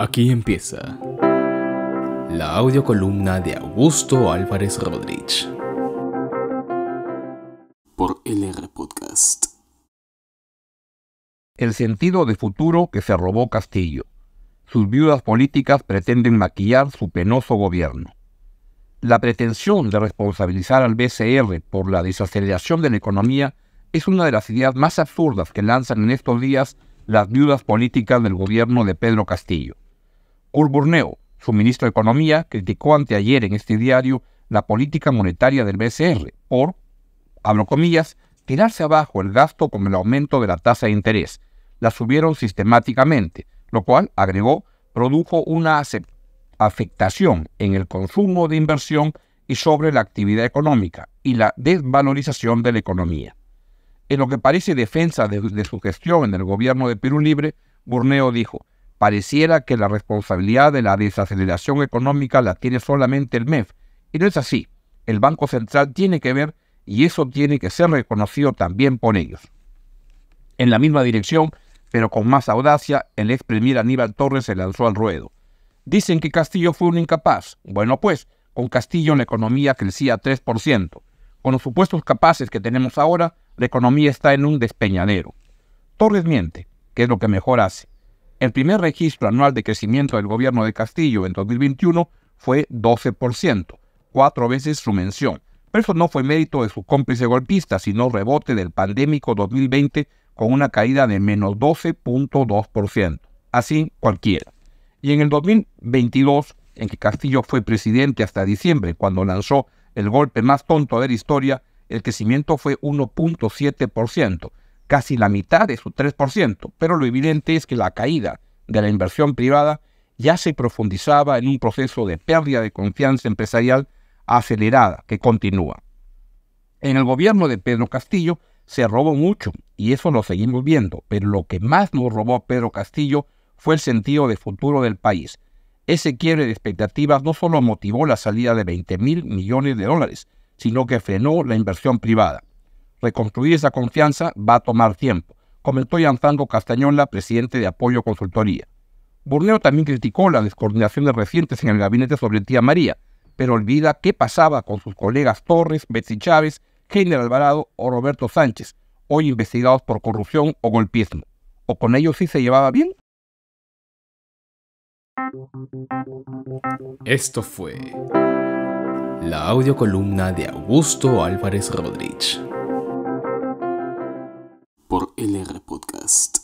Aquí empieza la columna de Augusto Álvarez Rodríguez por LR Podcast. El sentido de futuro que se robó Castillo. Sus viudas políticas pretenden maquillar su penoso gobierno. La pretensión de responsabilizar al BCR por la desaceleración de la economía es una de las ideas más absurdas que lanzan en estos días las viudas políticas del gobierno de Pedro Castillo. Kurt Burneo, su ministro de Economía, criticó anteayer en este diario la política monetaria del BCR por, abro comillas, tirarse abajo el gasto con el aumento de la tasa de interés. La subieron sistemáticamente, lo cual, agregó, produjo una afectación en el consumo de inversión y sobre la actividad económica y la desvalorización de la economía. En lo que parece defensa de, su gestión en el gobierno de Perú Libre, Burneo dijo, pareciera que la responsabilidad de la desaceleración económica la tiene solamente el MEF. Y no es así. El Banco Central tiene que ver y eso tiene que ser reconocido también por ellos. En la misma dirección, pero con más audacia, el ex primer Aníbal Torres se lanzó al ruedo. Dicen que Castillo fue un incapaz. Bueno, pues, con Castillo la economía crecía 3%. Con los supuestos capaces que tenemos ahora, la economía está en un despeñadero. Torres miente, que es lo que mejor hace. El primer registro anual de crecimiento del gobierno de Castillo en 2021 fue 12%, cuatro veces su mención. Pero eso no fue mérito de su cómplice golpista, sino rebote del pandémico 2020 con una caída de menos 12.2%. Así cualquiera. Y en el 2022, en que Castillo fue presidente hasta diciembre, cuando lanzó el golpe más tonto de la historia, el crecimiento fue 1.7%, casi la mitad de su 3%, pero lo evidente es que la caída de la inversión privada ya se profundizaba en un proceso de pérdida de confianza empresarial acelerada que continúa. En el gobierno de Pedro Castillo se robó mucho y eso lo seguimos viendo, pero lo que más nos robó Pedro Castillo fue el sentido de futuro del país. Ese quiebre de expectativas no solo motivó la salida de 20 mil millones de dólares, sino que frenó la inversión privada. Reconstruir esa confianza va a tomar tiempo, comentó Castañón, Castañola, presidente de Apoyo Consultoría. Burneo también criticó las descoordinaciones recientes en el gabinete sobre tía María, pero olvida qué pasaba con sus colegas Torres, Betsy Chávez, General Alvarado o Roberto Sánchez, hoy investigados por corrupción o golpismo. ¿O con ellos sí se llevaba bien? Esto fue la audiocolumna de Augusto Álvarez Rodríguez por LR Podcast.